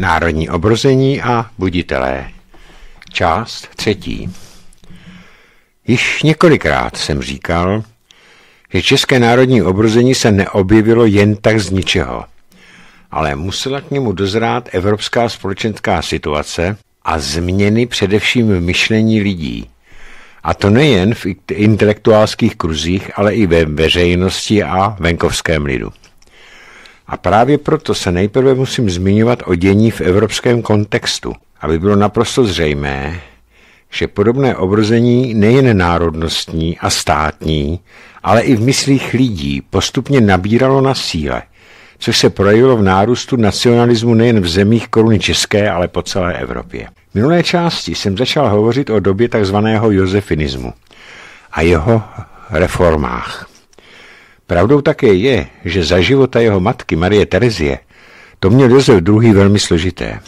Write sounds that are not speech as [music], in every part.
Národní obrození a buditelé. Část třetí. Již několikrát jsem říkal, že České národní obrození se neobjevilo jen tak z ničeho, ale musela k němu dozrát evropská společenská situace a změny především v myšlení lidí. A to nejen v intelektuálských kruzích, ale i ve veřejnosti a venkovském lidu. A právě proto se nejprve musím zmiňovat o dění v evropském kontextu, aby bylo naprosto zřejmé, že podobné obrození nejen národnostní a státní, ale i v myslích lidí postupně nabíralo na síle, což se projevilo v nárůstu nacionalismu nejen v zemích koruny české, ale po celé Evropě. V minulé části jsem začal hovořit o době tzv. josefinismu a jeho reformách. Pravdou také je, že za života jeho matky Marie Terezie to měl Josef II. velmi složité.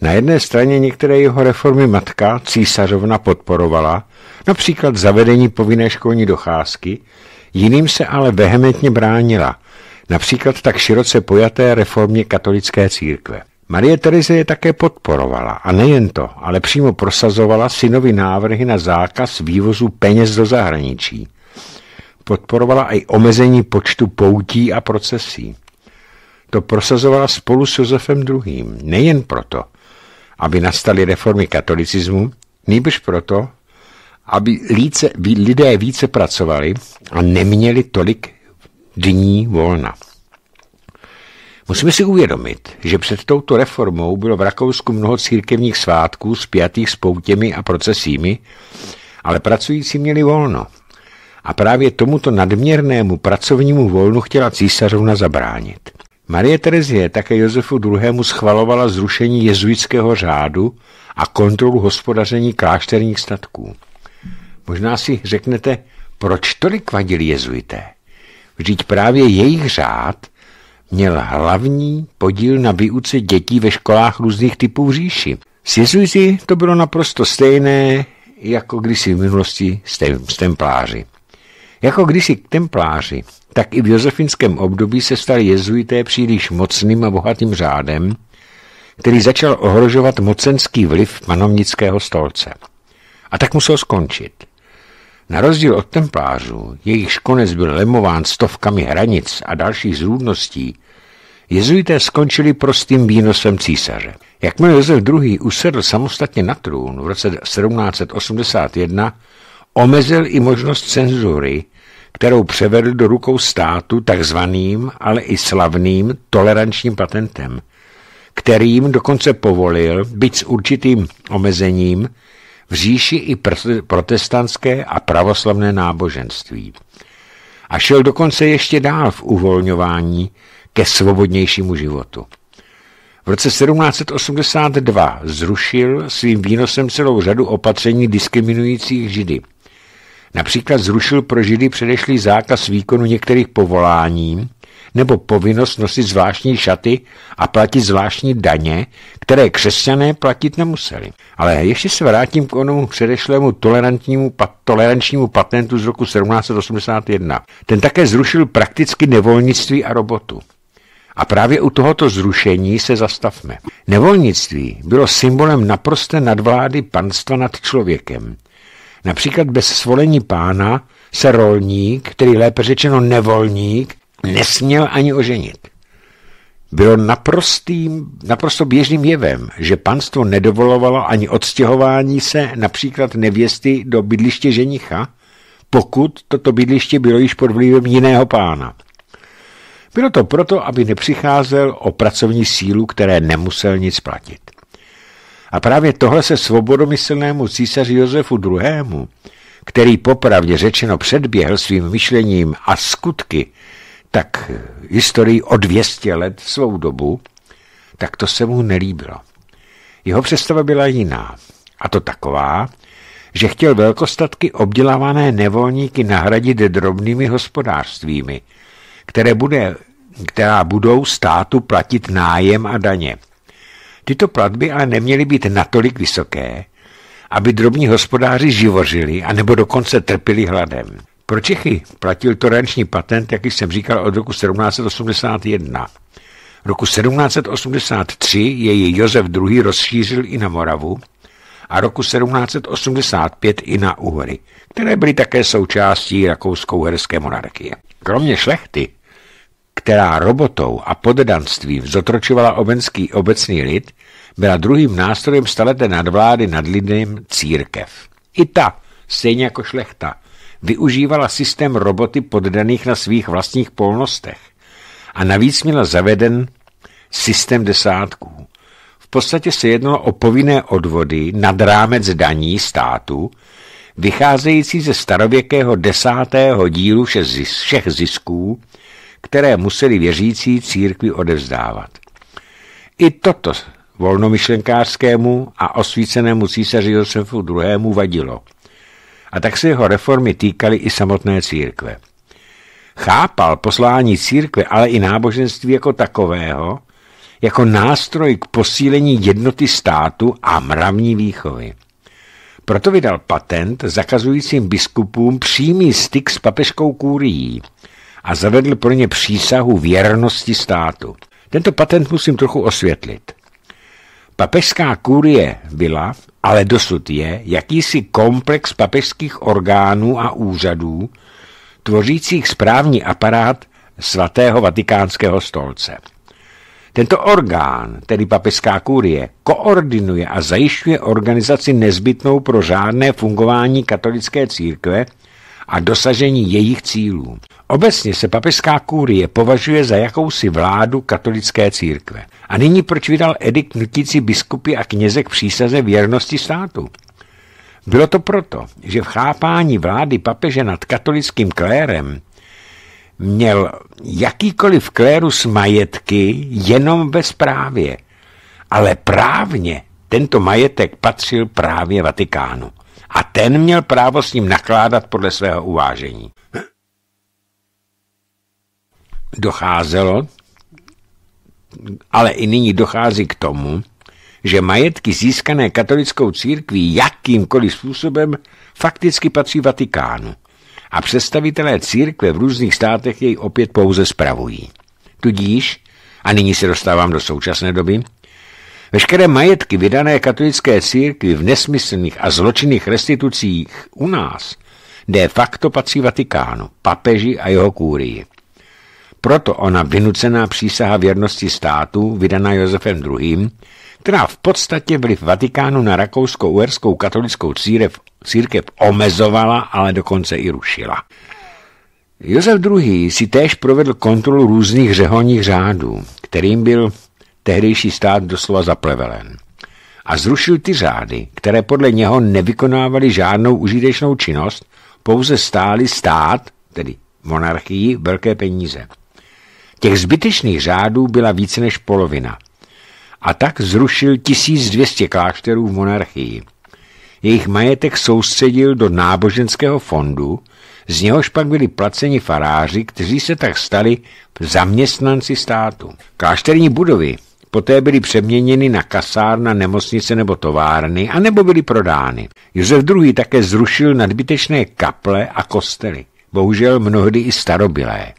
Na jedné straně některé jeho reformy matka, císařovna, podporovala, například zavedení povinné školní docházky, jiným se ale vehementně bránila, například tak široce pojaté reformě katolické církve. Marie Terezie je také podporovala a nejen to, ale přímo prosazovala synovi návrhy na zákaz vývozu peněz do zahraničí – podporovala i omezení počtu poutí a procesí. To prosazovala spolu s Josefem II. nejen proto, aby nastaly reformy katolicismu, nejbrž proto, aby líce, lidé více pracovali a neměli tolik dní volna. Musíme si uvědomit, že před touto reformou bylo v Rakousku mnoho církevních svátků spjatých s poutěmi a procesími, ale pracující měli volno a právě tomuto nadměrnému pracovnímu volnu chtěla císařovna zabránit. Marie Terezie také Josefu II. schvalovala zrušení jezuitského řádu a kontrolu hospodaření klášterních statků. Možná si řeknete, proč tolik vadili jezuité? Vždyť právě jejich řád měl hlavní podíl na výuce dětí ve školách různých typů v říši. S jezuity to bylo naprosto stejné, jako kdysi v minulosti s, tem, s templáři. Jako kdysi k templáři, tak i v josefinském období se stali jezuité příliš mocným a bohatým řádem, který začal ohrožovat mocenský vliv panovnického stolce. A tak musel skončit. Na rozdíl od templářů, jejichž konec byl lemován stovkami hranic a dalších zrůdností, jezuité skončili prostým výnosem císaře. Jakmile Josef II. usedl samostatně na trůn v roce 1781, Omezil i možnost cenzury, kterou převedl do rukou státu takzvaným, ale i slavným tolerančním patentem, kterým dokonce povolil, byť s určitým omezením, v říši i protestantské a pravoslavné náboženství. A šel dokonce ještě dál v uvolňování ke svobodnějšímu životu. V roce 1782 zrušil svým výnosem celou řadu opatření diskriminujících židy – Například zrušil pro Židy předešlý zákaz výkonu některých povolání nebo povinnost nosit zvláštní šaty a platit zvláštní daně, které křesťané platit nemuseli. Ale ještě se vrátím k onomu předešlému tolerantnímu, pat, tolerančnímu patentu z roku 1781. Ten také zrušil prakticky nevolnictví a robotu. A právě u tohoto zrušení se zastavme. Nevolnictví bylo symbolem naprosté nadvlády panstva nad člověkem – Například bez svolení pána se rolník, který lépe řečeno nevolník, nesměl ani oženit. Bylo naprostým, naprosto běžným jevem, že panstvo nedovolovalo ani odstěhování se například nevěsty do bydliště ženicha, pokud toto bydliště bylo již pod vlivem jiného pána. Bylo to proto, aby nepřicházel o pracovní sílu, které nemusel nic platit. A právě tohle se svobodomyslnému císaři Josefu II., který popravdě řečeno předběhl svým myšlením a skutky, tak historii o 200 let svou dobu, tak to se mu nelíbilo. Jeho představa byla jiná, a to taková, že chtěl velkostatky obdělávané nevolníky nahradit drobnými hospodářstvími, které bude, která budou státu platit nájem a daně – Tyto platby ale neměly být natolik vysoké, aby drobní hospodáři živořili a nebo dokonce trpili hladem. Pro Čechy platil toleranční patent, jak jsem říkal, od roku 1781. Roku 1783 jej Josef II. rozšířil i na Moravu a roku 1785 i na Uhory, které byly také součástí rakousko herské monarchie. Kromě šlechty která robotou a poddanstvím zotročovala obenský obecný lid, byla druhým nástrojem staleté nadvlády nad lidem církev. I ta, stejně jako šlechta, využívala systém roboty poddaných na svých vlastních polnostech a navíc měla zaveden systém desátků. V podstatě se jednalo o povinné odvody nad rámec daní státu, vycházející ze starověkého desátého dílu všech zisků, které museli věřící církvi odevzdávat. I toto volnomyšlenkářskému a osvícenému císaři Josefu II. vadilo. A tak se jeho reformy týkaly i samotné církve. Chápal poslání církve, ale i náboženství jako takového, jako nástroj k posílení jednoty státu a mravní výchovy. Proto vydal patent zakazujícím biskupům přímý styk s papežkou kůrií, a zavedl pro ně přísahu věrnosti státu. Tento patent musím trochu osvětlit. Papežská kurie byla, ale dosud je, jakýsi komplex papežských orgánů a úřadů, tvořících správní aparát svatého vatikánského stolce. Tento orgán, tedy papežská kurie, koordinuje a zajišťuje organizaci nezbytnou pro řádné fungování katolické církve, a dosažení jejich cílů. Obecně se papežská kůrie považuje za jakousi vládu katolické církve. A nyní proč vydal edikt nutící biskupy a kněze k přísaze věrnosti státu? Bylo to proto, že v chápání vlády papeže nad katolickým klérem měl jakýkoliv klérus majetky jenom ve správě, ale právně tento majetek patřil právě Vatikánu a ten měl právo s ním nakládat podle svého uvážení. Docházelo, ale i nyní dochází k tomu, že majetky získané katolickou církví jakýmkoliv způsobem fakticky patří Vatikánu a představitelé církve v různých státech jej opět pouze spravují. Tudíž, a nyní se dostávám do současné doby, Veškeré majetky vydané katolické církvi v nesmyslných a zločinných restitucích u nás de facto patří Vatikánu, papeži a jeho kůrii. Proto ona vynucená přísaha věrnosti státu, vydaná Josefem II., která v podstatě vliv Vatikánu na rakousko uerskou katolickou církev, církev omezovala, ale dokonce i rušila. Josef II. si též provedl kontrolu různých řeholních řádů, kterým byl tehdejší stát doslova zaplevelen a zrušil ty řády, které podle něho nevykonávaly žádnou užitečnou činnost, pouze stály stát, tedy monarchii, velké peníze. Těch zbytečných řádů byla více než polovina. A tak zrušil 1200 klášterů v monarchii. Jejich majetek soustředil do náboženského fondu, z něhož pak byli placeni faráři, kteří se tak stali zaměstnanci státu. Klášterní budovy Poté byly přeměněny na kasárna, nemocnice nebo továrny, anebo byly prodány. Josef II. také zrušil nadbytečné kaple a kostely, bohužel mnohdy i starobilé.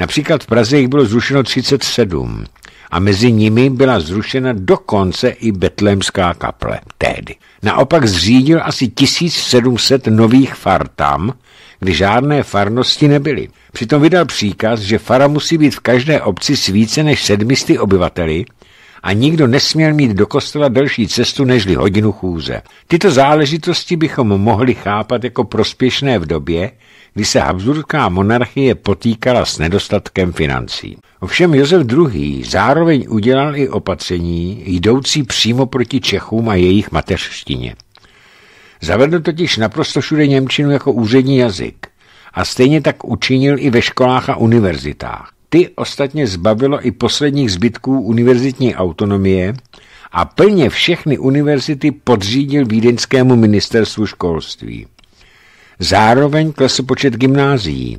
Například v Praze jich bylo zrušeno 37 a mezi nimi byla zrušena dokonce i betlémská kaple tédy. Naopak zřídil asi 1700 nových fartam, kdy žádné farnosti nebyly. Přitom vydal příkaz, že fara musí být v každé obci s více než sedmisty obyvateli a nikdo nesměl mít do kostela delší cestu nežli hodinu chůze. Tyto záležitosti bychom mohli chápat jako prospěšné v době, kdy se Habsburská monarchie potýkala s nedostatkem financí. Ovšem Josef II. zároveň udělal i opatření jdoucí přímo proti Čechům a jejich mateřštině. Zavedl totiž naprosto všude Němčinu jako úřední jazyk – a stejně tak učinil i ve školách a univerzitách. Ty ostatně zbavilo i posledních zbytků univerzitní autonomie a plně všechny univerzity podřídil Vídeňskému ministerstvu školství. Zároveň klesl počet gymnázií.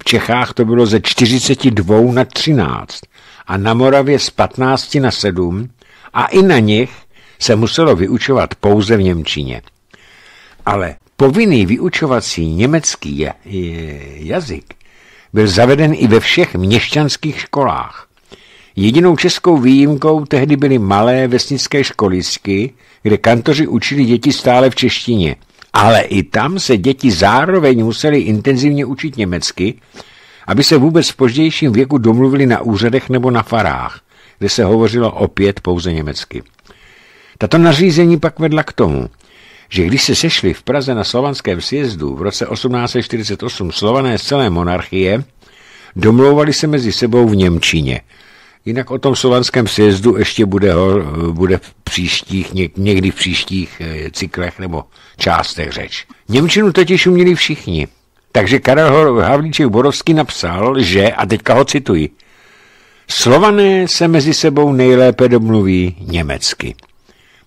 V Čechách to bylo ze 42 na 13 a na Moravě z 15 na 7 a i na nich se muselo vyučovat pouze v Němčině. Ale Povinný vyučovací německý jazyk byl zaveden i ve všech měšťanských školách. Jedinou českou výjimkou tehdy byly malé vesnické školisky, kde kantoři učili děti stále v češtině. Ale i tam se děti zároveň museli intenzivně učit německy, aby se vůbec v pozdějším věku domluvili na úřadech nebo na farách, kde se hovořilo opět pouze německy. Tato nařízení pak vedla k tomu, že když se sešli v Praze na slovanském sjezdu v roce 1848 slované z celé monarchie, domlouvali se mezi sebou v Němčině. Jinak o tom slovanském sjezdu ještě bude, ho, bude v příštích, někdy v příštích eh, cyklech nebo částech řeč. Němčinu totiž uměli všichni. Takže Karel Havlíček Borovský napsal, že, a teďka ho cituji, Slované se mezi sebou nejlépe domluví německy.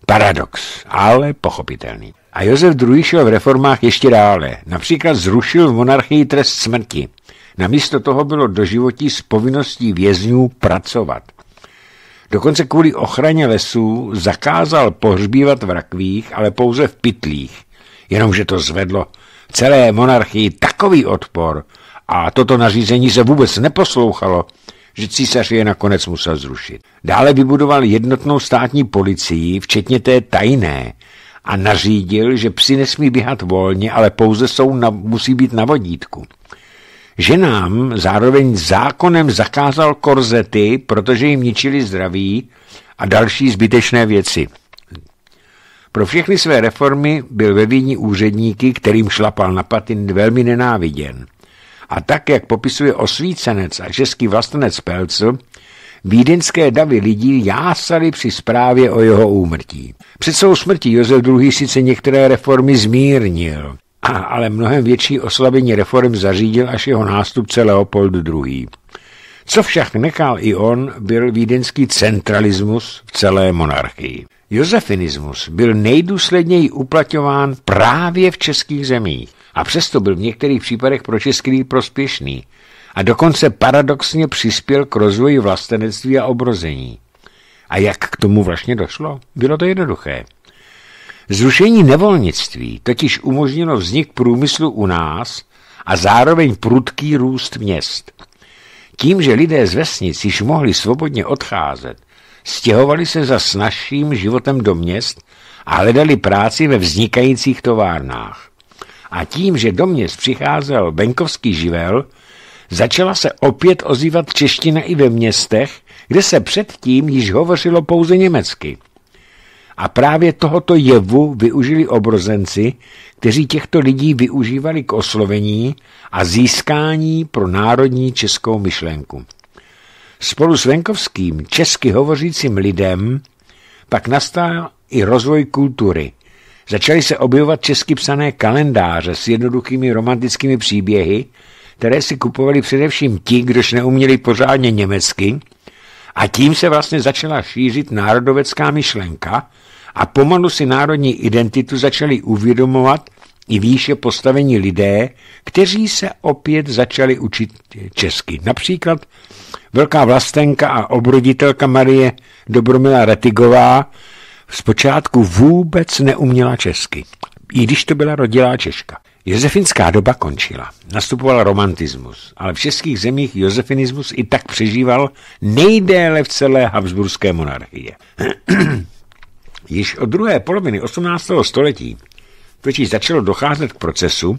Paradox, ale pochopitelný. A Josef II. šel v reformách ještě dále. Například zrušil v monarchii trest smrti. Namísto toho bylo doživotí s povinností vězňů pracovat. Dokonce kvůli ochraně lesů zakázal pohřbívat v rakvích, ale pouze v pytlích. Jenomže to zvedlo celé monarchii takový odpor a toto nařízení se vůbec neposlouchalo, že císař je nakonec musel zrušit. Dále vybudoval jednotnou státní policii, včetně té tajné, a nařídil, že psi nesmí běhat volně, ale pouze jsou na, musí být na vodítku. Ženám zároveň zákonem zakázal korzety, protože jim ničili zdraví a další zbytečné věci. Pro všechny své reformy byl ve Vídni úředníky, kterým šlapal na patin, velmi nenáviděn. A tak, jak popisuje osvícenec a český vlastenec Pelcl, vídeňské davy lidí jásali při zprávě o jeho úmrtí. Před svou smrtí Josef II. sice některé reformy zmírnil, a, ale mnohem větší oslabení reform zařídil až jeho nástupce Leopold II. Co však nechal i on, byl vídeňský centralismus v celé monarchii. Josefinismus byl nejdůsledněji uplatňován právě v českých zemích a přesto byl v některých případech pro český prospěšný a dokonce paradoxně přispěl k rozvoji vlastenectví a obrození. A jak k tomu vlastně došlo? Bylo to jednoduché. Zrušení nevolnictví totiž umožnilo vznik průmyslu u nás a zároveň prudký růst měst. Tím, že lidé z vesnic již mohli svobodně odcházet, stěhovali se za snažším životem do měst a hledali práci ve vznikajících továrnách a tím, že do měst přicházel venkovský živel, začala se opět ozývat čeština i ve městech, kde se předtím již hovořilo pouze německy. A právě tohoto jevu využili obrozenci, kteří těchto lidí využívali k oslovení a získání pro národní českou myšlenku. Spolu s venkovským česky hovořícím lidem pak nastal i rozvoj kultury – Začaly se objevovat česky psané kalendáře s jednoduchými romantickými příběhy, které si kupovali především ti, kdož neuměli pořádně německy, a tím se vlastně začala šířit národovecká myšlenka a pomalu si národní identitu začali uvědomovat i výše postavení lidé, kteří se opět začali učit česky. Například velká vlastenka a obroditelka Marie Dobromila Retigová Zpočátku vůbec neuměla česky, i když to byla rodilá Češka. Josefinská doba končila. Nastupoval romantismus, ale v českých zemích josefinismus i tak přežíval nejdéle v celé Habsburské monarchie. [clears throat] Již od druhé poloviny 18. století totiž začalo docházet k procesu,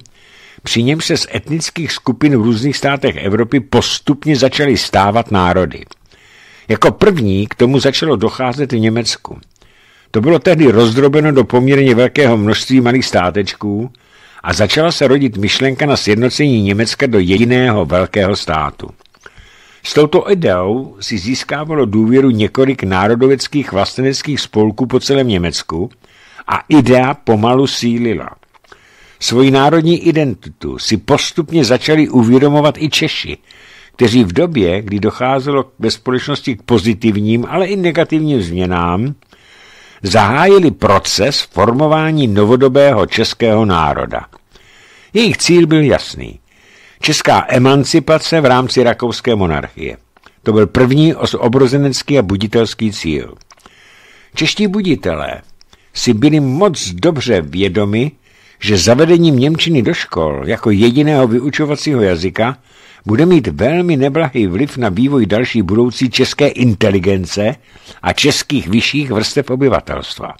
při něm se z etnických skupin v různých státech Evropy postupně začaly stávat národy. Jako první k tomu začalo docházet v Německu – to bylo tehdy rozdrobeno do poměrně velkého množství malých státečků a začala se rodit myšlenka na sjednocení Německa do jediného velkého státu. S touto ideou si získávalo důvěru několik národoveckých vlasteneckých spolků po celém Německu a idea pomalu sílila. Svoji národní identitu si postupně začali uvědomovat i Češi, kteří v době, kdy docházelo ve společnosti k pozitivním, ale i negativním změnám, zahájili proces formování novodobého českého národa. Jejich cíl byl jasný. Česká emancipace v rámci rakouské monarchie. To byl první obrozenecký a buditelský cíl. Čeští buditelé si byli moc dobře vědomi, že zavedením Němčiny do škol jako jediného vyučovacího jazyka bude mít velmi neblahý vliv na vývoj další budoucí české inteligence a českých vyšších vrstev obyvatelstva.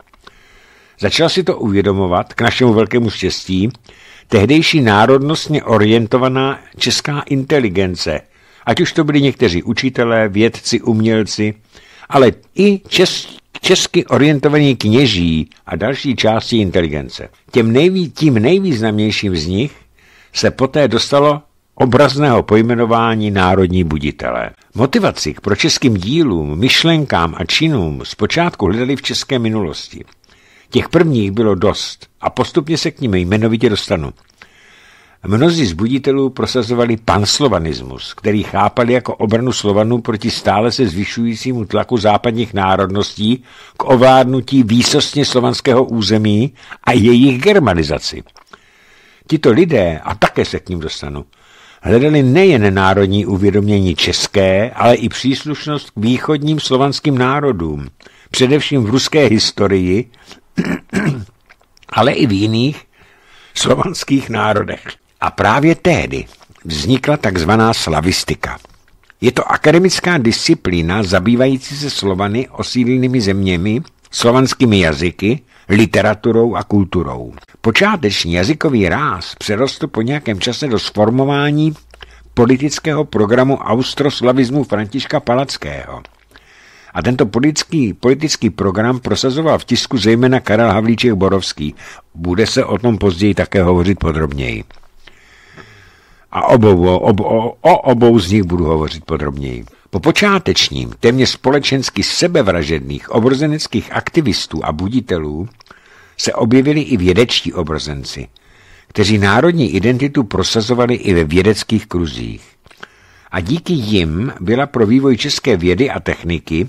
Začal si to uvědomovat k našemu velkému štěstí tehdejší národnostně orientovaná česká inteligence, ať už to byli někteří učitelé, vědci, umělci, ale i čes, česky orientovaní kněží a další části inteligence. Těm nejví, tím nejvýznamnějším z nich se poté dostalo obrazného pojmenování Národní buditele. Motivaci k pročeským dílům, myšlenkám a činům zpočátku hledali v české minulosti. Těch prvních bylo dost a postupně se k ním jmenovitě dostanu. Mnozí z buditelů prosazovali panslovanismus, který chápali jako obranu Slovanů proti stále se zvyšujícímu tlaku západních národností k ovládnutí výsostně slovanského území a jejich germanizaci. Tito lidé, a také se k ním dostanu, hledali nejen národní uvědomění české, ale i příslušnost k východním slovanským národům, především v ruské historii, ale i v jiných slovanských národech. A právě tehdy vznikla takzvaná slavistika. Je to akademická disciplína zabývající se Slovany osídlenými zeměmi, slovanskými jazyky, literaturou a kulturou. Počáteční jazykový ráz přerostl po nějakém čase do sformování politického programu austroslavismu Františka Palackého. A tento politický, politický program prosazoval v tisku zejména Karel Havlíček Borovský. Bude se o tom později také hovořit podrobněji. A obou, ob, o, o obou z nich budu hovořit podrobněji. Po počátečním, téměř společensky sebevražedných obrozeneckých aktivistů a buditelů se objevili i vědečtí obrozenci, kteří národní identitu prosazovali i ve vědeckých kruzích. A díky jim byla pro vývoj české vědy a techniky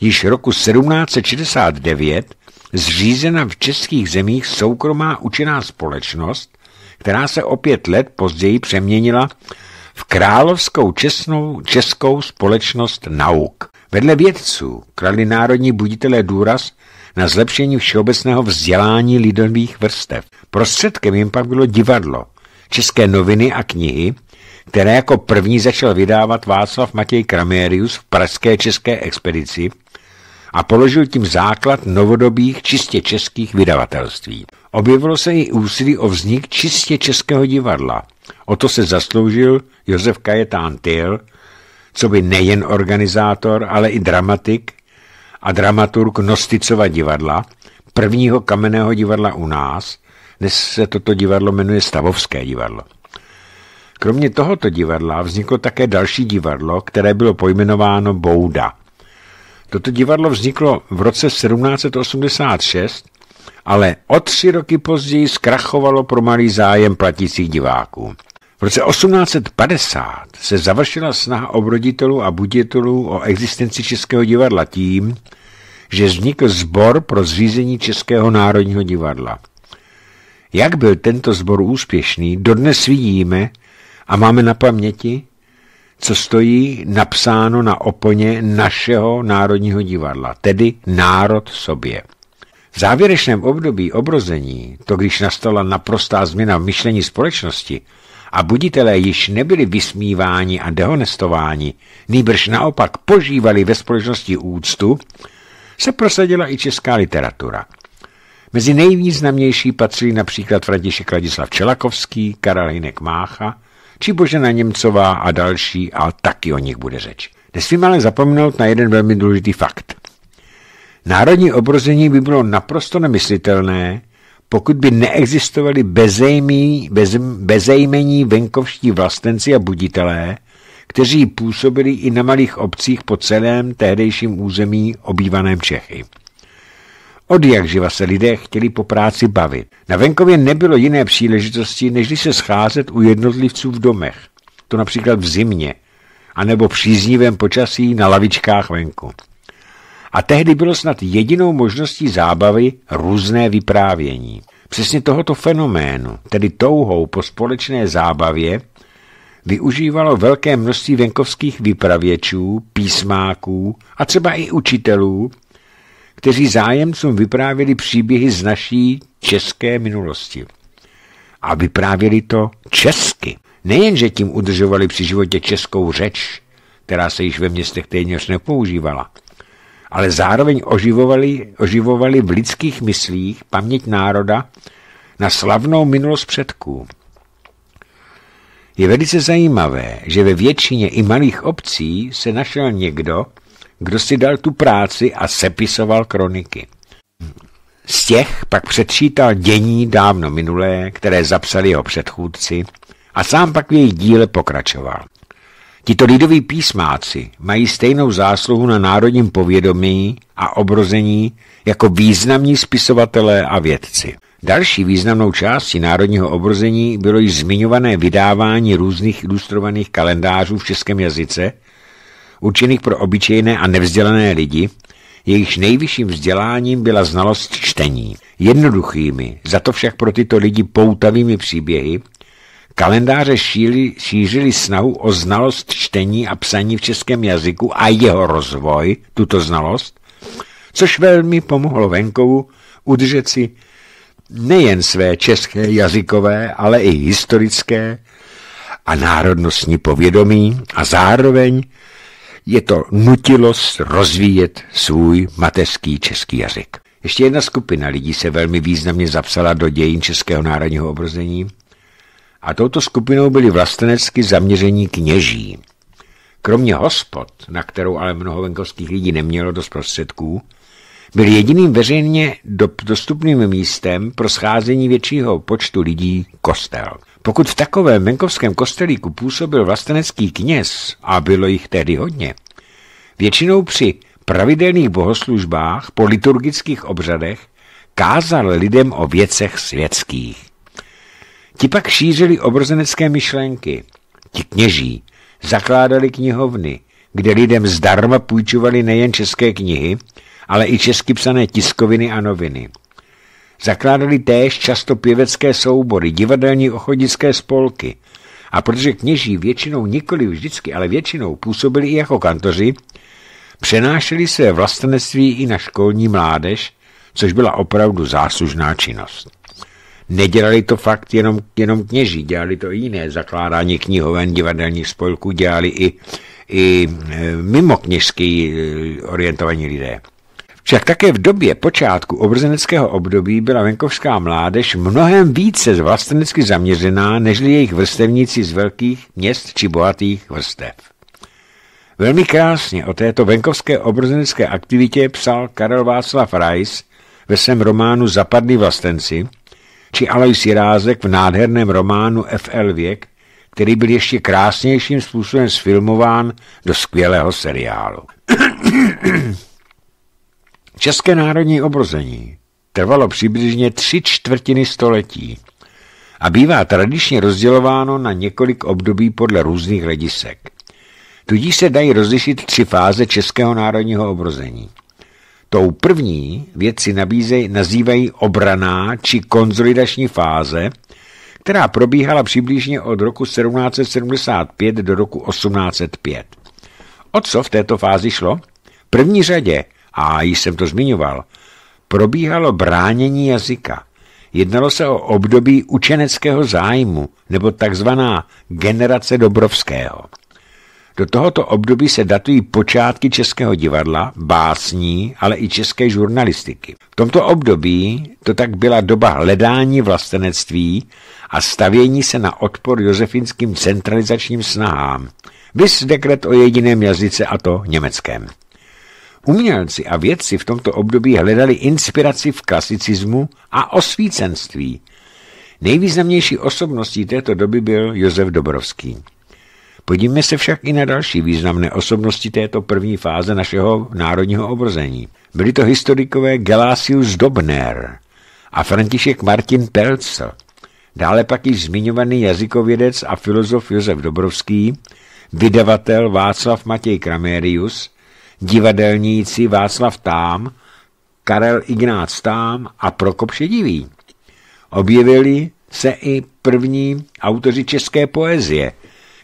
již roku 1769 zřízena v českých zemích soukromá učená společnost, která se o pět let později přeměnila v Královskou česnou, českou společnost nauk. Vedle vědců kladli národní buditelé důraz na zlepšení všeobecného vzdělání lidových vrstev. Prostředkem jim pak bylo divadlo, české noviny a knihy, které jako první začal vydávat Václav Matěj Kramérius v pražské české expedici a položil tím základ novodobých čistě českých vydavatelství. Objevilo se i úsilí o vznik čistě českého divadla. O to se zasloužil Josef Kajetán Tyl, co by nejen organizátor, ale i dramatik a dramaturg Nosticova divadla, prvního kamenného divadla u nás, dnes se toto divadlo jmenuje Stavovské divadlo. Kromě tohoto divadla vzniklo také další divadlo, které bylo pojmenováno Bouda. Toto divadlo vzniklo v roce 1786 ale o tři roky později zkrachovalo pro malý zájem platících diváků. V roce 1850 se završila snaha obroditelů a buditelů o existenci Českého divadla tím, že vznikl sbor pro zřízení Českého národního divadla. Jak byl tento sbor úspěšný, dodnes vidíme a máme na paměti, co stojí napsáno na oponě našeho národního divadla, tedy národ sobě. V závěrečném období obrození, to když nastala naprostá změna v myšlení společnosti a buditelé již nebyli vysmíváni a dehonestováni, nýbrž naopak požívali ve společnosti úctu, se prosadila i česká literatura. Mezi nejvýznamnější patří například František Ladislav Čelakovský, Karel Hinek Mácha, či Božena Němcová a další, a taky o nich bude řeč. Nesmím ale zapomenout na jeden velmi důležitý fakt – Národní obrození by bylo naprosto nemyslitelné, pokud by neexistovali bezejmí, bez, bezejmení venkovští vlastenci a buditelé, kteří působili i na malých obcích po celém tehdejším území obývaném Čechy. Od jak živa se lidé chtěli po práci bavit. Na venkově nebylo jiné příležitosti, než se scházet u jednotlivců v domech. To například v zimě, anebo příznivém počasí na lavičkách venku a tehdy bylo snad jedinou možností zábavy různé vyprávění. Přesně tohoto fenoménu, tedy touhou po společné zábavě, využívalo velké množství venkovských vypravěčů, písmáků a třeba i učitelů, kteří zájemcům vyprávěli příběhy z naší české minulosti. A vyprávěli to česky. Nejenže tím udržovali při životě českou řeč, která se již ve městech téměř nepoužívala, ale zároveň oživovali, oživovali v lidských myslích paměť národa na slavnou minulost předků. Je velice zajímavé, že ve většině i malých obcí se našel někdo, kdo si dal tu práci a sepisoval kroniky. Z těch pak předčítal dění dávno minulé, které zapsali jeho předchůdci, a sám pak v jejich díle pokračoval. Tito lidoví písmáci mají stejnou zásluhu na národním povědomí a obrození jako významní spisovatelé a vědci. Další významnou částí národního obrození bylo již zmiňované vydávání různých ilustrovaných kalendářů v českém jazyce, určených pro obyčejné a nevzdělané lidi, jejichž nejvyšším vzděláním byla znalost čtení. Jednoduchými, za to však pro tyto lidi poutavými příběhy Kalendáře šíli, šířili snahu o znalost čtení a psaní v českém jazyku a jeho rozvoj, tuto znalost, což velmi pomohlo venkovu udržet si nejen své české jazykové, ale i historické a národnostní povědomí a zároveň je to nutilost rozvíjet svůj mateřský český jazyk. Ještě jedna skupina lidí se velmi významně zapsala do dějin českého národního obrození a touto skupinou byli vlastenecky zaměření kněží. Kromě hospod, na kterou ale mnoho venkovských lidí nemělo dost prostředků, byl jediným veřejně dostupným místem pro scházení většího počtu lidí kostel. Pokud v takovém venkovském kostelíku působil vlastenecký kněz, a bylo jich tedy hodně, většinou při pravidelných bohoslužbách po liturgických obřadech kázal lidem o věcech světských. Ti pak šířili obrozenecké myšlenky. Ti kněží zakládali knihovny, kde lidem zdarma půjčovali nejen české knihy, ale i česky psané tiskoviny a noviny. Zakládali též často pěvecké soubory, divadelní ochodické spolky. A protože kněží většinou nikoli vždycky, ale většinou působili i jako kantoři, přenášeli své vlastenectví i na školní mládež, což byla opravdu záslužná činnost. Nedělali to fakt jenom, jenom kněží, dělali to i jiné. Zakládání knihoven, divadelních spolků dělali i, i e, mimo kněžský e, orientovaní lidé. Však také v době počátku obrzeneckého období byla venkovská mládež mnohem více vlastenecky zaměřená než jejich vrstevníci z velkých měst či bohatých vrstev. Velmi krásně o této venkovské obrzenecké aktivitě psal Karel Václav Reis ve svém románu Zapadlí vlastenci – či Alois Jirázek v nádherném románu FL Věk, který byl ještě krásnějším způsobem sfilmován do skvělého seriálu. [clears throat] České národní obrození trvalo přibližně tři čtvrtiny století a bývá tradičně rozdělováno na několik období podle různých hledisek. Tudíž se dají rozlišit tři fáze českého národního obrození – Tou první věci nabízej, nazývají obraná či konzolidační fáze, která probíhala přibližně od roku 1775 do roku 1805. O co v této fázi šlo? V první řadě, a již jsem to zmiňoval, probíhalo bránění jazyka. Jednalo se o období učeneckého zájmu, nebo takzvaná generace Dobrovského. Do tohoto období se datují počátky českého divadla, básní, ale i české žurnalistiky. V tomto období to tak byla doba hledání vlastenectví a stavění se na odpor josefinským centralizačním snahám. Vys dekret o jediném jazyce a to německém. Umělci a vědci v tomto období hledali inspiraci v klasicismu a osvícenství. Nejvýznamnější osobností této doby byl Josef Dobrovský. Podívejme se však i na další významné osobnosti této první fáze našeho národního obrození. Byli to historikové Gelasius Dobner a František Martin Pelcel, dále pak již zmiňovaný jazykovědec a filozof Josef Dobrovský, vydavatel Václav Matěj Kramérius, divadelníci Václav Tám, Karel Ignác Tám a Prokop Šedivý. Objevili se i první autoři české poezie –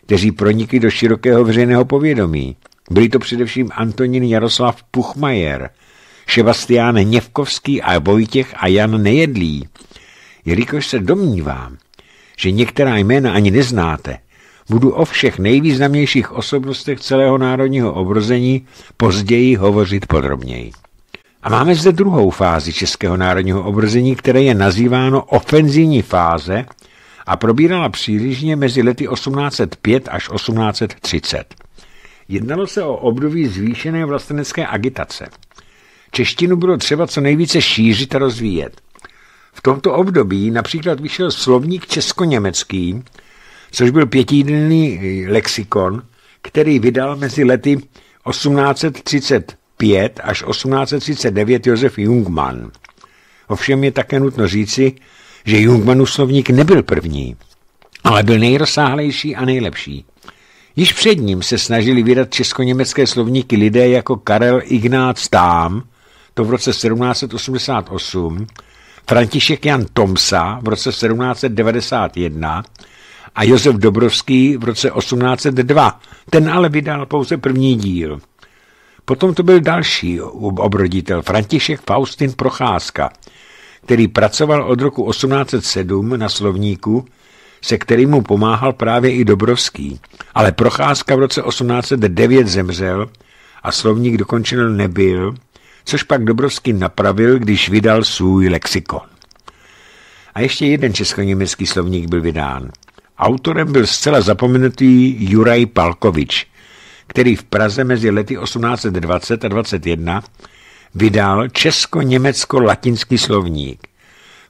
kteří pronikli do širokého veřejného povědomí. Byli to především Antonín Jaroslav Puchmajer, Šebastián Něvkovský a Vojtěch a Jan Nejedlý. Jelikož se domnívám, že některá jména ani neznáte, budu o všech nejvýznamnějších osobnostech celého národního obrození později hovořit podrobněji. A máme zde druhou fázi českého národního obrození, které je nazýváno ofenzivní fáze – a probírala přílišně mezi lety 1805 až 1830. Jednalo se o období zvýšené vlastenecké agitace. Češtinu bylo třeba co nejvíce šířit a rozvíjet. V tomto období například vyšel slovník česko-německý, což byl pětidlný eh, lexikon, který vydal mezi lety 1835 až 1839 Josef Jungmann. Ovšem je také nutno říci, že Jungmanův slovník nebyl první, ale byl nejrozsáhlejší a nejlepší. Již před ním se snažili vydat česko-německé slovníky lidé jako Karel Ignác Stám, to v roce 1788, František Jan Tomsa v roce 1791 a Josef Dobrovský v roce 1802. Ten ale vydal pouze první díl. Potom to byl další obroditel, František Faustin Procházka – který pracoval od roku 1807 na slovníku, se kterým mu pomáhal právě i Dobrovský. Ale Procházka v roce 1809 zemřel a slovník dokončen nebyl, což pak Dobrovský napravil, když vydal svůj lexikon. A ještě jeden česko-německý slovník byl vydán. Autorem byl zcela zapomenutý Juraj Palkovič, který v Praze mezi lety 1820 a 21 vydal Česko-Německo-Latinský slovník.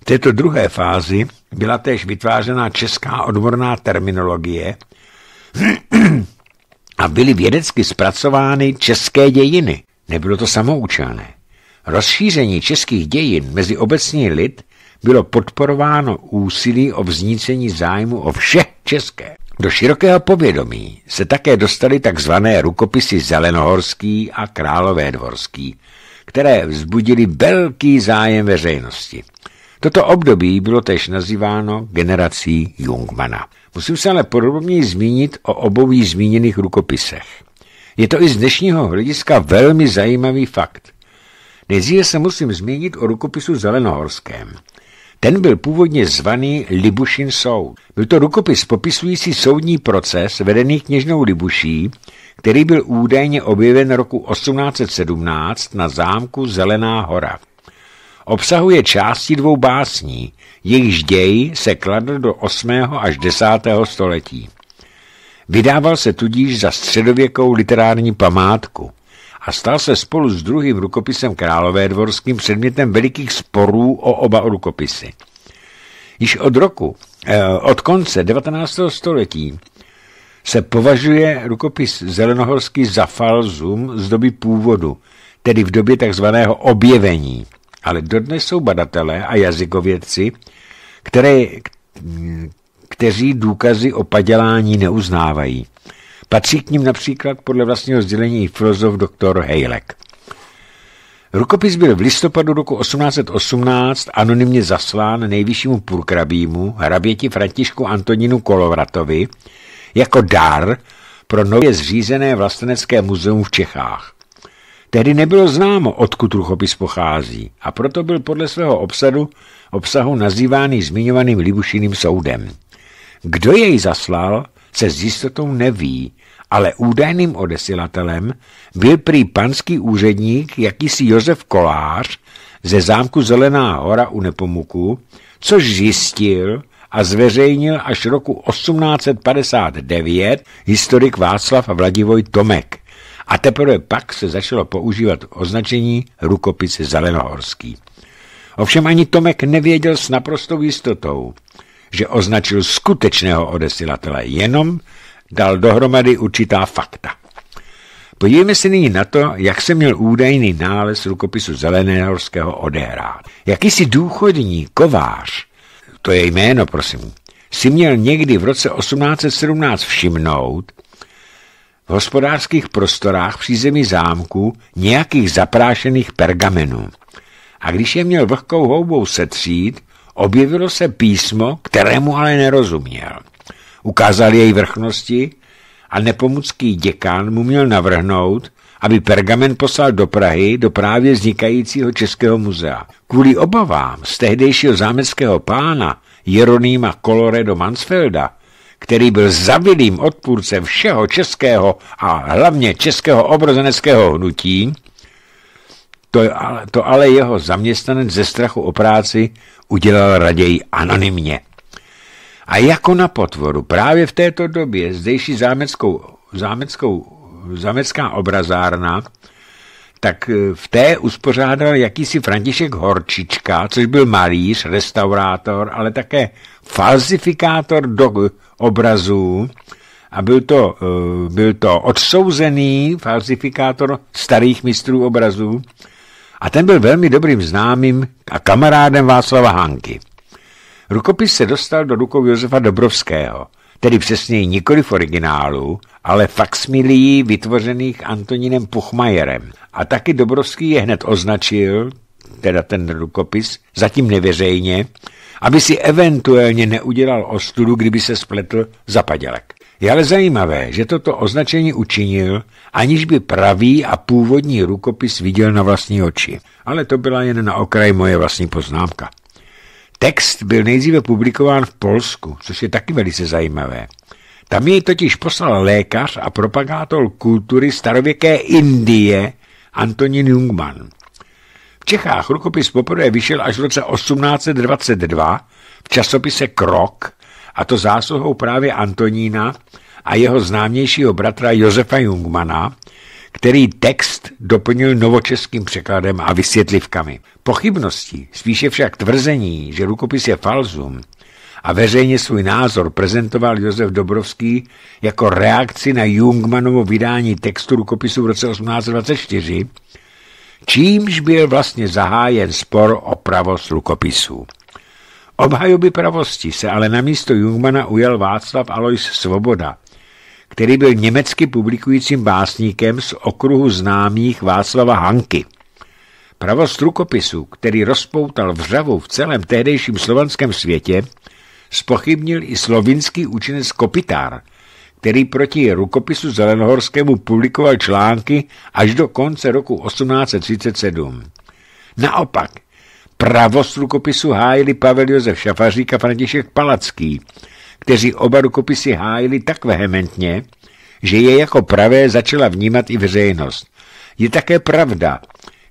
V této druhé fázi byla též vytvářena česká odborná terminologie a byly vědecky zpracovány české dějiny. Nebylo to samoučelné. Rozšíření českých dějin mezi obecný lid bylo podporováno úsilí o vznícení zájmu o vše české. Do širokého povědomí se také dostaly takzvané rukopisy Zelenohorský a Králové dvorský, které vzbudily velký zájem veřejnosti. Toto období bylo tež nazýváno generací Jungmana. Musím se ale podrobněji zmínit o obou zmíněných rukopisech. Je to i z dnešního hlediska velmi zajímavý fakt. Nejdříve se musím zmínit o rukopisu Zelenohorském. Ten byl původně zvaný Libušin soud. Byl to rukopis popisující soudní proces vedený kněžnou Libuší, který byl údajně objeven roku 1817 na zámku Zelená hora. Obsahuje části dvou básní, jejichž děj se kladl do 8. až 10. století. Vydával se tudíž za středověkou literární památku a stal se spolu s druhým rukopisem Králové dvorským předmětem velikých sporů o oba rukopisy. Již od roku, eh, od konce 19. století se považuje rukopis Zelenohorský za falzum z doby původu, tedy v době takzvaného objevení. Ale dodnes jsou badatelé a jazykovědci, které, kteří důkazy o padělání neuznávají. Patří k ním například podle vlastního sdělení filozof dr. Hejlek. Rukopis byl v listopadu roku 1818 anonymně zaslán nejvyššímu purkrabímu hraběti Františku Antonínu Kolovratovi, jako dar pro nově zřízené vlastenecké muzeum v Čechách. Tehdy nebylo známo, odkud ruchopis pochází a proto byl podle svého obsadu, obsahu nazýván zmiňovaným Libušiným soudem. Kdo jej zaslal, se s jistotou neví, ale údajným odesilatelem byl prý panský úředník jakýsi Josef Kolář ze zámku Zelená hora u Nepomuku, což zjistil, a zveřejnil až roku 1859 historik Václav Vladivoj Tomek. A teprve pak se začalo používat označení rukopis Zelenohorský. Ovšem ani Tomek nevěděl s naprostou jistotou, že označil skutečného odesilatele, jenom dal dohromady určitá fakta. Podívejme se nyní na to, jak se měl údajný nález rukopisu Zelenéhorského odehrát. Jakýsi důchodní kovář to je jméno, prosím, si měl někdy v roce 1817 všimnout v hospodářských prostorách při zemi zámku nějakých zaprášených pergamenů. A když je měl vlhkou houbou setřít, objevilo se písmo, kterému ale nerozuměl. Ukázal jej vrchnosti a nepomucký děkán mu měl navrhnout, aby pergamen poslal do Prahy do právě vznikajícího Českého muzea. Kvůli obavám z tehdejšího zámeckého pána Jeronýma Coloredo Mansfelda, který byl zavilým odpůrcem všeho českého a hlavně českého obrozeneckého hnutí, to, to ale jeho zaměstnanec ze strachu o práci udělal raději anonymně. A jako na potvoru právě v této době zdejší zámeckou, zámeckou zamecká obrazárna, tak e, v té uspořádal jakýsi František Horčička, což byl malíř, restaurátor, ale také falsifikátor do obrazů a byl to, e, byl to odsouzený falsifikátor starých mistrů obrazů a ten byl velmi dobrým známým a kamarádem Václava Hanky. Rukopis se dostal do rukou Josefa Dobrovského – tedy přesněji v originálu, ale faxmilií vytvořených Antonínem Puchmajerem. A taky Dobrovský je hned označil, teda ten rukopis, zatím neveřejně, aby si eventuálně neudělal ostudu, kdyby se spletl zapadělek. Je ale zajímavé, že toto označení učinil, aniž by pravý a původní rukopis viděl na vlastní oči. Ale to byla jen na okraj moje vlastní poznámka. Text byl nejdříve publikován v Polsku, což je taky velice zajímavé. Tam jej totiž poslal lékař a propagátor kultury starověké Indie Antonín Jungmann. V Čechách rukopis poprvé vyšel až v roce 1822 v časopise Krok, a to zásluhou právě Antonína a jeho známějšího bratra Josefa Jungmana, který text doplnil novočeským překladem a vysvětlivkami. Pochybnosti, spíše však tvrzení, že rukopis je falzum, a veřejně svůj názor prezentoval Josef Dobrovský jako reakci na Jungmanovo vydání textu rukopisu v roce 1824, čímž byl vlastně zahájen spor o pravost rukopisů. Obhajoby pravosti se ale na místo Jungmana ujel Václav Alois Svoboda, který byl německy publikujícím básníkem z okruhu známých Václava Hanky. Pravost rukopisu, který rozpoutal vřavu v celém tehdejším slovanském světě, spochybnil i slovinský učenec Kopitár, který proti rukopisu Zelenohorskému publikoval články až do konce roku 1837. Naopak, pravost rukopisu hájili Pavel Josef Šafaříka a František Palacký, kteří oba rukopisy hájili tak vehementně, že je jako pravé začala vnímat i veřejnost. Je také pravda,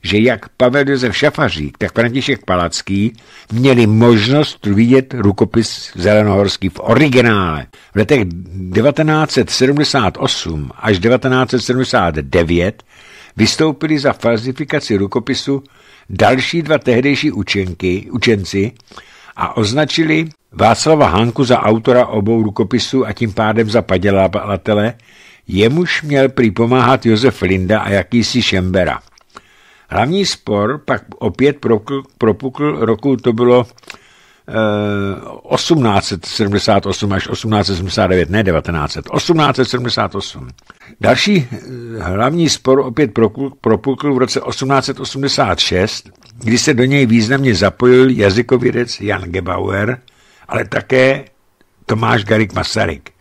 že jak Pavel Josef Šafařík, tak František Palacký měli možnost vidět rukopis Zelenohorský v originále. V letech 1978 až 1979 vystoupili za falsifikaci rukopisu další dva tehdejší učenky, učenci a označili Václava Hanku za autora obou rukopisů a tím pádem za padělávatele, jemuž měl připomáhat Josef Linda a jakýsi Šembera. Hlavní spor pak opět propukl roku to bylo 1878 eh, až 1879, ne 1900, 1878. Další eh, hlavní spor opět propukl v roce 1886, kdy se do něj významně zapojil jazykovědec Jan Gebauer, ale také Tomáš Garik Masaryk.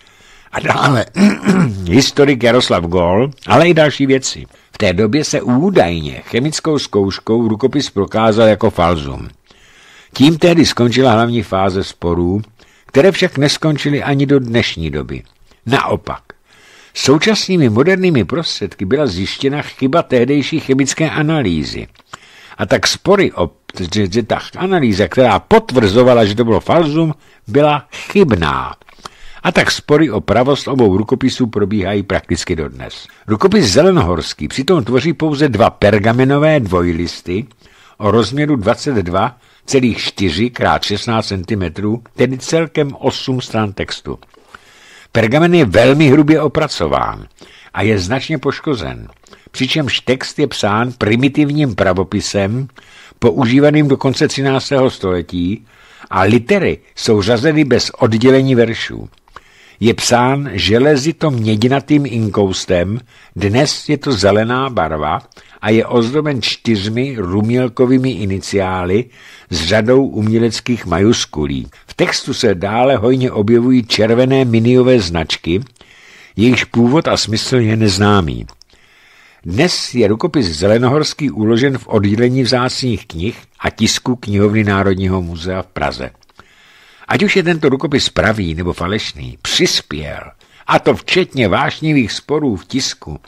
A dále [clears throat] historik Jaroslav Gol, ale i další věci. V té době se údajně chemickou zkouškou rukopis prokázal jako falzum. Tím tehdy skončila hlavní fáze sporů, které však neskončily ani do dnešní doby. Naopak, současnými moderními prostředky byla zjištěna chyba tehdejší chemické analýzy. A tak spory o ta analýza, která potvrzovala, že to bylo falzum, byla chybná. A tak spory o pravost obou rukopisů probíhají prakticky dodnes. Rukopis Zelenohorský přitom tvoří pouze dva pergamenové dvojlisty o rozměru 22 celých 4 x 16 cm, tedy celkem 8 stran textu. Pergamen je velmi hrubě opracován a je značně poškozen, přičemž text je psán primitivním pravopisem, používaným do konce 13. století, a litery jsou řazeny bez oddělení veršů je psán železito mědinatým inkoustem, dnes je to zelená barva a je ozdoben čtyřmi rumělkovými iniciály s řadou uměleckých majuskulí. V textu se dále hojně objevují červené miniové značky, jejichž původ a smysl je neznámý. Dnes je rukopis Zelenohorský uložen v oddělení vzácných knih a tisku Knihovny Národního muzea v Praze. Ať už je tento rukopis pravý nebo falešný, přispěl, a to včetně vášnivých sporů v tisku,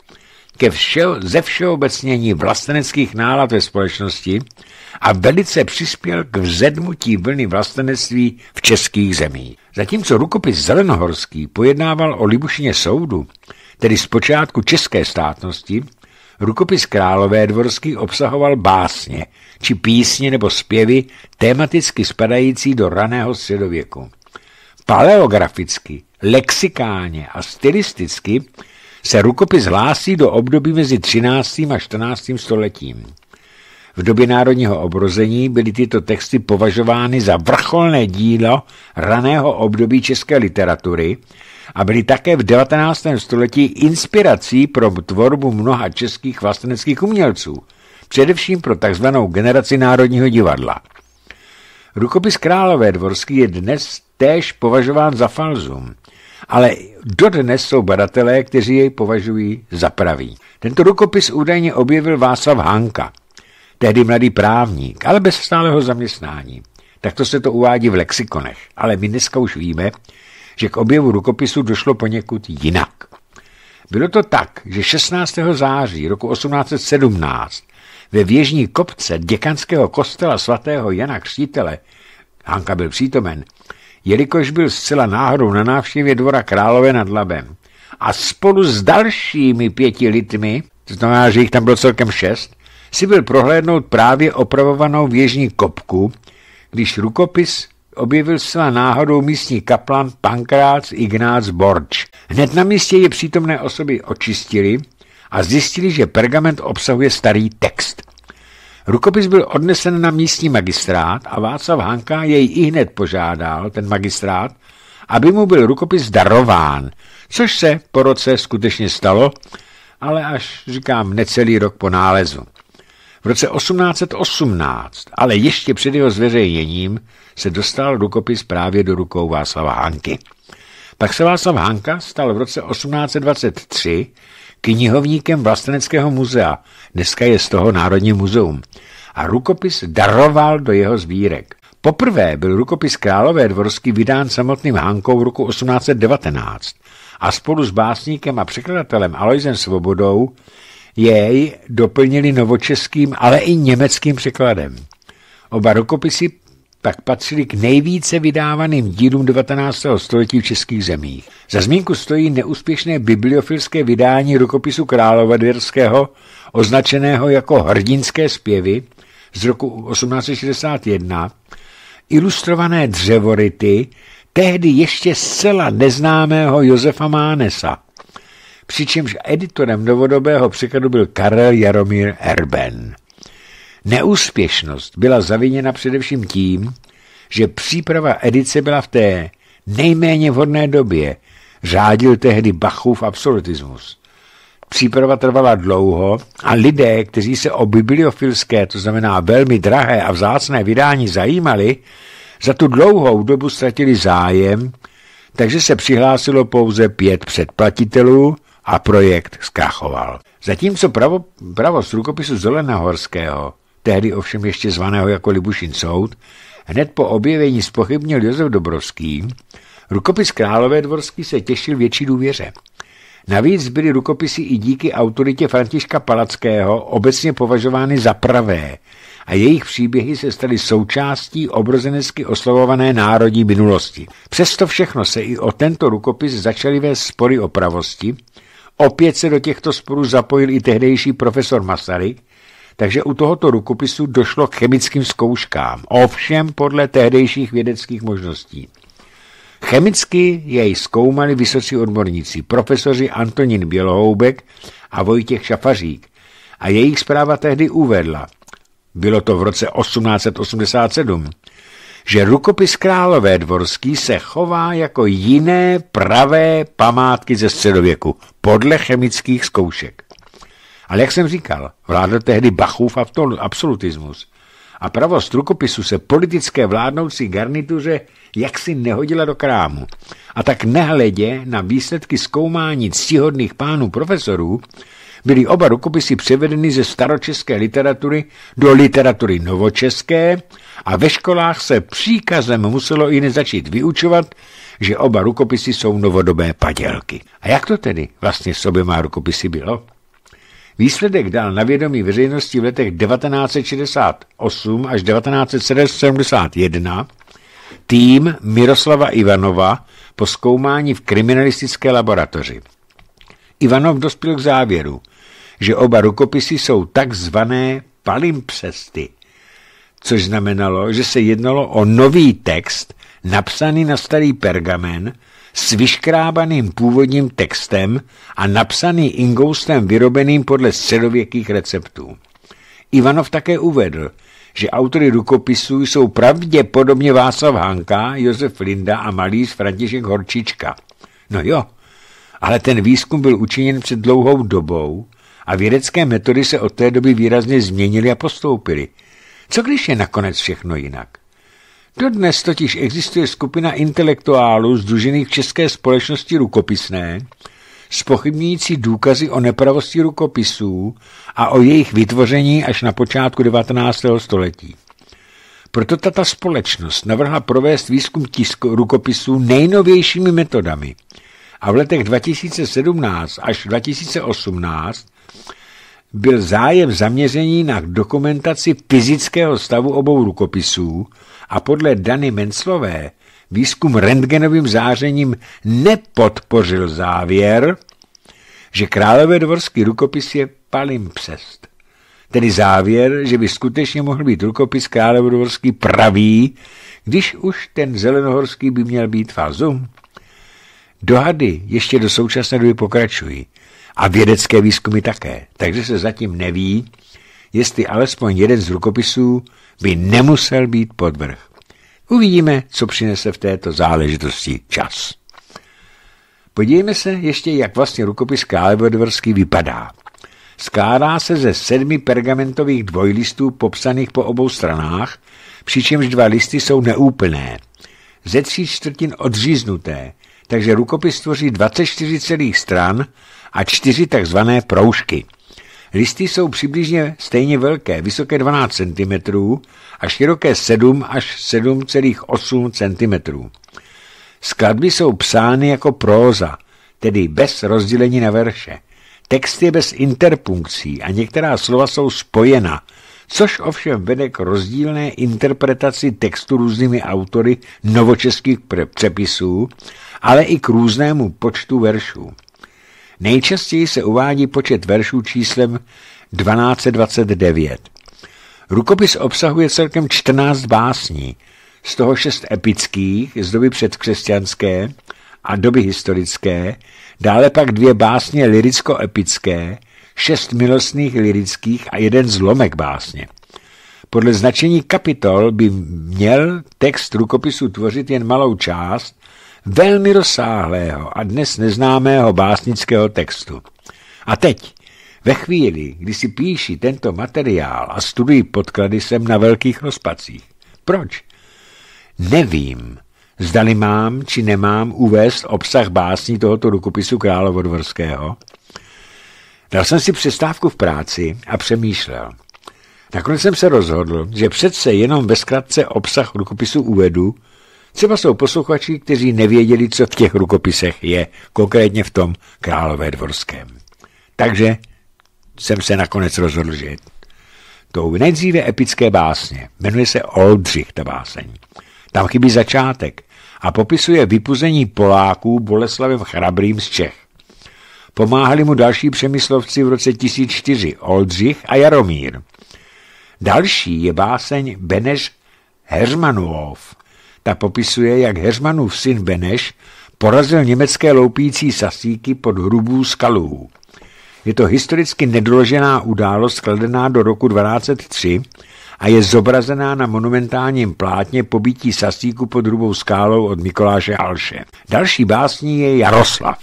ke všeo, ze všeobecnění vlasteneckých nálad ve společnosti a velice přispěl k vzedmutí vlny vlastenectví v českých zemích. Zatímco rukopis Zelenohorský pojednával o Libušině soudu, tedy zpočátku české státnosti, Rukopis Králové dvorský obsahoval básně či písně nebo zpěvy tematicky spadající do raného středověku. Paleograficky, lexikálně a stylisticky se rukopis hlásí do období mezi 13. a 14. stoletím. V době národního obrození byly tyto texty považovány za vrcholné dílo raného období české literatury – a byly také v 19. století inspirací pro tvorbu mnoha českých vlasteneckých umělců, především pro tzv. generaci Národního divadla. Rukopis Králové dvorský je dnes též považován za falzum, ale dodnes jsou badatelé, kteří jej považují za pravý. Tento rukopis údajně objevil Václav Hanka, tehdy mladý právník, ale bez stáleho zaměstnání. Takto se to uvádí v lexikonech, ale my dneska už víme, že k objevu rukopisu došlo poněkud jinak. Bylo to tak, že 16. září roku 1817 ve věžní kopce děkanského kostela svatého Jana Křítele, Hanka byl přítomen, jelikož byl zcela náhodou na návštěvě dvora Králové nad Labem a spolu s dalšími pěti lidmi, to znamená, že jich tam bylo celkem šest, si byl prohlédnout právě opravovanou věžní kopku, když rukopis objevil se náhodou místní kaplan Pankrác Ignác Borč. Hned na místě je přítomné osoby očistili a zjistili, že pergament obsahuje starý text. Rukopis byl odnesen na místní magistrát a Václav Hanka jej i hned požádal, ten magistrát, aby mu byl rukopis darován, což se po roce skutečně stalo, ale až, říkám, necelý rok po nálezu. V roce 1818, ale ještě před jeho zveřejněním, se dostal rukopis právě do rukou Václava Hanky. Pak se Václav Hanka stal v roce 1823 knihovníkem Vlasteneckého muzea, dneska je z toho Národní muzeum, a rukopis daroval do jeho sbírek. Poprvé byl rukopis Králové dvorsky vydán samotným Hankou v roku 1819 a spolu s básníkem a překladatelem Aloisem Svobodou jej doplnili novočeským, ale i německým překladem. Oba rukopisy pak patřily k nejvíce vydávaným dílům 19. století v českých zemích. Za zmínku stojí neúspěšné bibliofilské vydání rukopisu Královadirského, označeného jako Hrdinské zpěvy z roku 1861, ilustrované dřevority tehdy ještě zcela neznámého Josefa Mánesa, přičemž editorem novodobého překladu byl Karel Jaromír Erben. Neúspěšnost byla zaviněna především tím, že příprava edice byla v té nejméně vhodné době, řádil tehdy Bachův absolutismus. Příprava trvala dlouho a lidé, kteří se o bibliofilské, to znamená velmi drahé a vzácné vydání zajímali, za tu dlouhou dobu ztratili zájem, takže se přihlásilo pouze pět předplatitelů a projekt zkrachoval. Zatímco pravo, pravost rukopisu Zolena Horského tehdy ovšem ještě zvaného jako Libušin soud, hned po objevení spochybnil Josef Dobrovský, rukopis Králové dvorský se těšil větší důvěře. Navíc byly rukopisy i díky autoritě Františka Palackého obecně považovány za pravé a jejich příběhy se staly součástí obrozenecky oslovované národní minulosti. Přesto všechno se i o tento rukopis začaly vést spory o pravosti, opět se do těchto sporů zapojil i tehdejší profesor Masaryk, takže u tohoto rukopisu došlo k chemickým zkouškám, ovšem podle tehdejších vědeckých možností. Chemicky jej zkoumali vysocí odborníci, profesoři Antonín Bělohoubek a Vojtěch Šafařík a jejich zpráva tehdy uvedla, bylo to v roce 1887, že rukopis Králové dvorský se chová jako jiné pravé památky ze středověku podle chemických zkoušek. Ale jak jsem říkal, vládl tehdy Bachův absolutismus a pravost rukopisu se politické vládnoucí garnituře jaksi nehodila do krámu. A tak nehledě na výsledky zkoumání ctihodných pánů profesorů byly oba rukopisy převedeny ze staročeské literatury do literatury novočeské a ve školách se příkazem muselo i začít vyučovat, že oba rukopisy jsou novodobé padělky. A jak to tedy vlastně s sobě má rukopisy bylo? Výsledek dal na vědomí veřejnosti v letech 1968 až 1971 tým Miroslava Ivanova po zkoumání v kriminalistické laboratoři. Ivanov dospěl k závěru, že oba rukopisy jsou takzvané palimpsesty, což znamenalo, že se jednalo o nový text napsaný na starý pergamen, s vyškrábaným původním textem a napsaný ingoustem vyrobeným podle středověkých receptů. Ivanov také uvedl, že autory rukopisů jsou pravděpodobně Václav Hanka, Josef Linda a malíř František Horčička. No jo, ale ten výzkum byl učiněn před dlouhou dobou a vědecké metody se od té doby výrazně změnily a postoupily. Co když je nakonec všechno jinak? Dodnes totiž existuje skupina intelektuálů združených v České společnosti rukopisné, spochybňující důkazy o nepravosti rukopisů a o jejich vytvoření až na počátku 19. století. Proto tato společnost navrhla provést výzkum tisku rukopisů nejnovějšími metodami a v letech 2017 až 2018 byl zájem zaměření na dokumentaci fyzického stavu obou rukopisů a podle Dany Menslové výzkum rentgenovým zářením nepodpořil závěr, že králové dvorský rukopis je palimpsest. Tedy závěr, že by skutečně mohl být rukopis dvorský pravý, když už ten zelenohorský by měl být fazum. Dohady ještě do současné doby pokračují a vědecké výzkumy také, takže se zatím neví, jestli alespoň jeden z rukopisů by nemusel být podvrh. Uvidíme, co přinese v této záležitosti čas. Podívejme se ještě, jak vlastně rukopis Kálvodvorský vypadá. Skládá se ze sedmi pergamentových dvojlistů popsaných po obou stranách, přičemž dva listy jsou neúplné. Ze tří čtvrtin odříznuté, takže rukopis tvoří 24 celých stran a čtyři takzvané proužky – Listy jsou přibližně stejně velké, vysoké 12 cm a široké 7 až 7,8 cm. Skladby jsou psány jako próza, tedy bez rozdělení na verše. Text je bez interpunkcí a některá slova jsou spojena, což ovšem vede k rozdílné interpretaci textu různými autory novočeských přepisů, ale i k různému počtu veršů. Nejčastěji se uvádí počet veršů číslem 1229. Rukopis obsahuje celkem 14 básní, z toho šest epických z doby předkřesťanské a doby historické, dále pak dvě básně liricko-epické, šest milostných lirických a jeden zlomek básně. Podle značení kapitol by měl text rukopisu tvořit jen malou část velmi rozsáhlého a dnes neznámého básnického textu. A teď, ve chvíli, kdy si píši tento materiál a studuji podklady, jsem na velkých rozpacích. Proč? Nevím, zdali mám či nemám uvést obsah básní tohoto rukopisu Královodvorského. Dal jsem si přestávku v práci a přemýšlel. Nakonec jsem se rozhodl, že přece jenom ve zkratce obsah rukopisu uvedu, Třeba jsou posluchači, kteří nevěděli, co v těch rukopisech je, konkrétně v tom Králové dvorském. Takže jsem se nakonec rozhodl, že tou nejdříve epické básně. Jmenuje se Oldřich ta báseň. Tam chybí začátek a popisuje vypuzení Poláků Boleslavem Chrabrým z Čech. Pomáhali mu další přemyslovci v roce 1004, Oldřich a Jaromír. Další je báseň Beneš Hermanuov, ta popisuje, jak Heřmanův syn Beneš porazil německé loupící sasíky pod hrubou skalou. Je to historicky nedoložená událost skladená do roku 1203 a je zobrazená na monumentálním plátně pobytí sasíku pod hrubou skálou od Mikoláše Alše. Další básní je Jaroslav.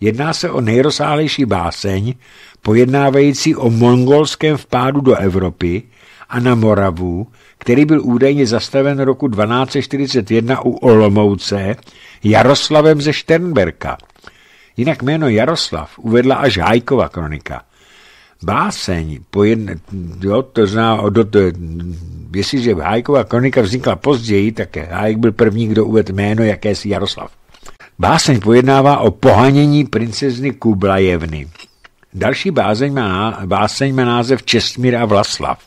Jedná se o nejrozsáhlejší báseň, pojednávající o mongolském vpádu do Evropy, a na Moravu, který byl údajně zastaven roku 1241 u Olomouce Jaroslavem ze Šternberka. Jinak jméno Jaroslav uvedla až Hajkova kronika. Báseň, po jedne, jo, to zná, do, to, jestliže Hajkova kronika vznikla později, tak Hajk byl první, kdo uvedl jméno jakési Jaroslav. Báseň pojednává o pohanění princezny Kublajevny. Další bázeň má, báseň má název Čestmír a Vlaslav.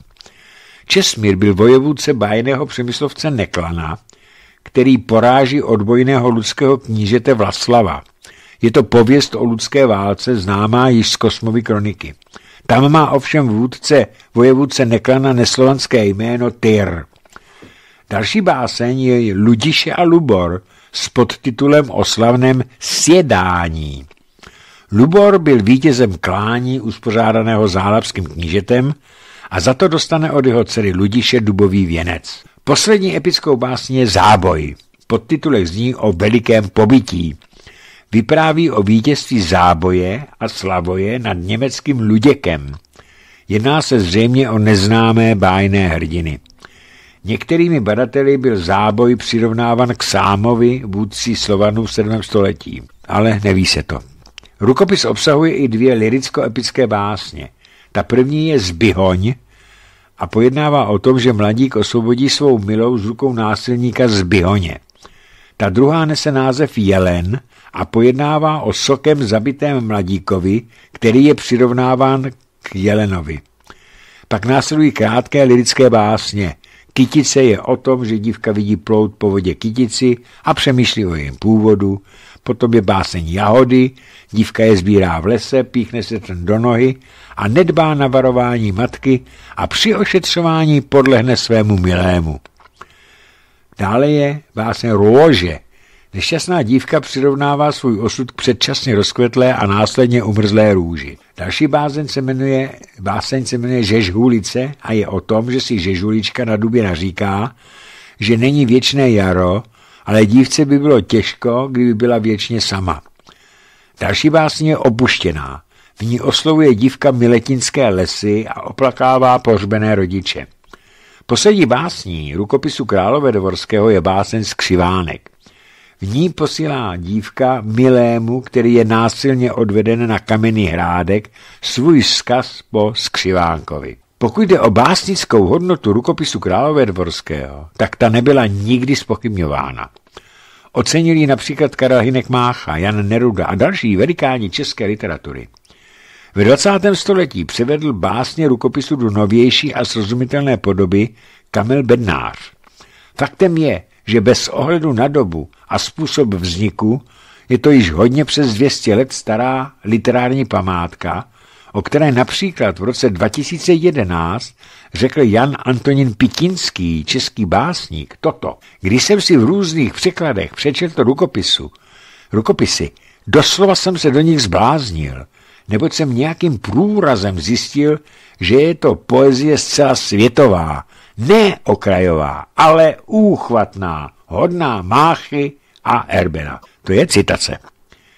Česmír byl vojevůdce bájného přemyslovce Neklana, který poráží odbojného ludského knížete Vlaslava. Je to pověst o ludské válce známá již z kosmovy kroniky. Tam má ovšem vůdce, vojevůdce Neklana neslovanské jméno Tyr. Další báseň je Ludiše a Lubor s podtitulem o slavném Sjedání. Lubor byl vítězem klání uspořádaného zálapským knížetem, a za to dostane od jeho dcery Ludiše dubový věnec. Poslední epickou básně je Záboj. Podtitulek zní o velikém pobytí. Vypráví o vítězství Záboje a Slavoje nad německým Luděkem. Jedná se zřejmě o neznámé bájné hrdiny. Některými badateli byl záboj přirovnávan k Sámovi, vůdci Slovanů v 7. století, ale neví se to. Rukopis obsahuje i dvě liricko-epické básně. Ta první je Zbyhoň a pojednává o tom, že mladík osvobodí svou milou z rukou násilníka Zbyhoně. Ta druhá nese název Jelen a pojednává o sokem zabitém mladíkovi, který je přirovnáván k Jelenovi. Pak následují krátké lirické básně. Kytice je o tom, že dívka vidí plout po vodě kytici a přemýšlí o jejím původu, po tobě báseň jahody, dívka je sbírá v lese, píchne se ten do nohy a nedbá na varování matky a při ošetřování podlehne svému milému. Dále je báseň růže. Nešťastná dívka přirovnává svůj osud k předčasně rozkvetlé a následně umrzlé růži. Další bázeň se jmenuje, báseň se jmenuje Žežhulice a je o tom, že si Žežulička na dubě naříká, že není věčné jaro, ale dívce by bylo těžko, kdyby byla věčně sama. Další básně je opuštěná. V ní oslovuje dívka miletinské lesy a oplakává pořbené rodiče. Poslední básní rukopisu Králové Dvorského je básen Skřivánek. V ní posílá dívka milému, který je násilně odveden na kamenný hrádek, svůj vzkaz po skřivánkovi. Pokud jde o básnickou hodnotu rukopisu Králové dvorského, tak ta nebyla nikdy spochybňována. Ocenili například Karel Hinek Mácha, Jan Neruda a další velikáni české literatury. V 20. století převedl básně rukopisu do novější a srozumitelné podoby Kamil Bednář. Faktem je, že bez ohledu na dobu a způsob vzniku je to již hodně přes 200 let stará literární památka, o které například v roce 2011 řekl Jan Antonín Pitinský, český básník, toto. Když jsem si v různých překladech přečetl rukopisu, rukopisy, doslova jsem se do nich zbláznil, neboť jsem nějakým průrazem zjistil, že je to poezie zcela světová, ne okrajová, ale úchvatná, hodná Máchy a Erbena. To je citace.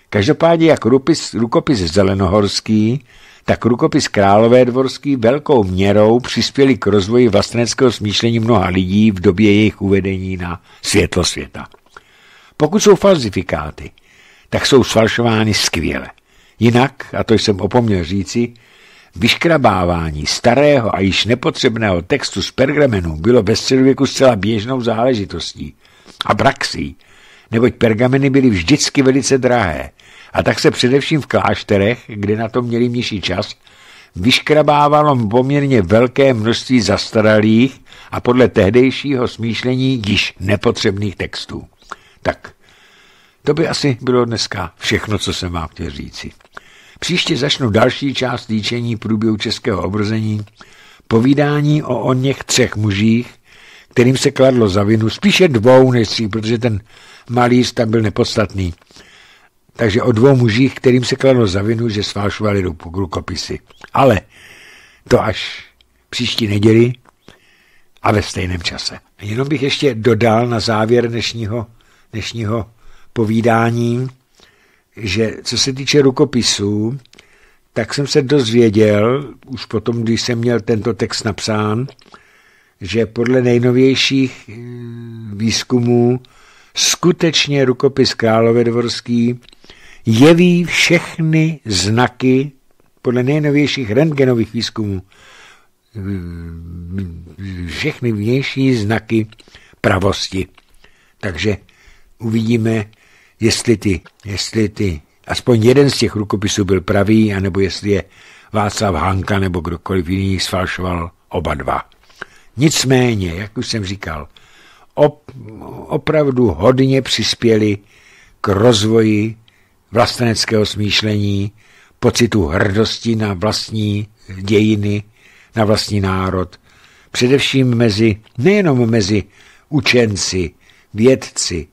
Každopádně jak rupis, rukopis Zelenohorský, tak rukopis Králové dvorský velkou měrou přispěli k rozvoji vlastenského smýšlení mnoha lidí v době jejich uvedení na světlo světa. Pokud jsou falzifikáty, tak jsou sfalšovány skvěle. Jinak, a to jsem opomněl říci, vyškrabávání starého a již nepotřebného textu z pergamenu bylo ve středověku zcela běžnou záležitostí a praxí, neboť pergameny byly vždycky velice drahé – a tak se především v klášterech, kde na to měli nižší čas, vyškrabávalo poměrně velké množství zastaralých a podle tehdejšího smýšlení již nepotřebných textů. Tak, to by asi bylo dneska všechno, co jsem vám chtěl říci. Příště začnu další část líčení průběhu českého obrození, povídání o o něch třech mužích, kterým se kladlo za vinu, spíše dvou než tří, protože ten malý tam byl nepodstatný. Takže o dvou mužích, kterým se kladlo za vinu, že sfalšovali rukopisy. Ale to až příští neděli a ve stejném čase. Jenom bych ještě dodal na závěr dnešního, dnešního povídání, že co se týče rukopisů, tak jsem se dozvěděl, už potom, když jsem měl tento text napsán, že podle nejnovějších eh, výzkumů skutečně rukopis Královédvorský jeví všechny znaky podle nejnovějších rentgenových výzkumů všechny vnější znaky pravosti. Takže uvidíme, jestli ty, jestli ty, aspoň jeden z těch rukopisů byl pravý, anebo jestli je Václav Hanka nebo kdokoliv jiný sfalšoval oba dva. Nicméně, jak už jsem říkal, op opravdu hodně přispěli k rozvoji vlasteneckého smýšlení, pocitu hrdosti na vlastní dějiny, na vlastní národ. Především mezi, nejenom mezi učenci, vědci,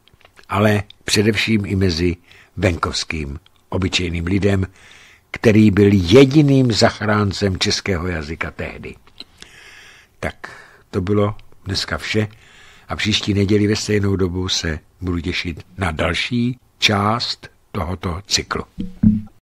ale především i mezi venkovským obyčejným lidem, který byl jediným zachráncem českého jazyka tehdy. Tak to bylo dneska vše a příští neděli ve stejnou dobu se budu těšit na další část tohoto cyklu.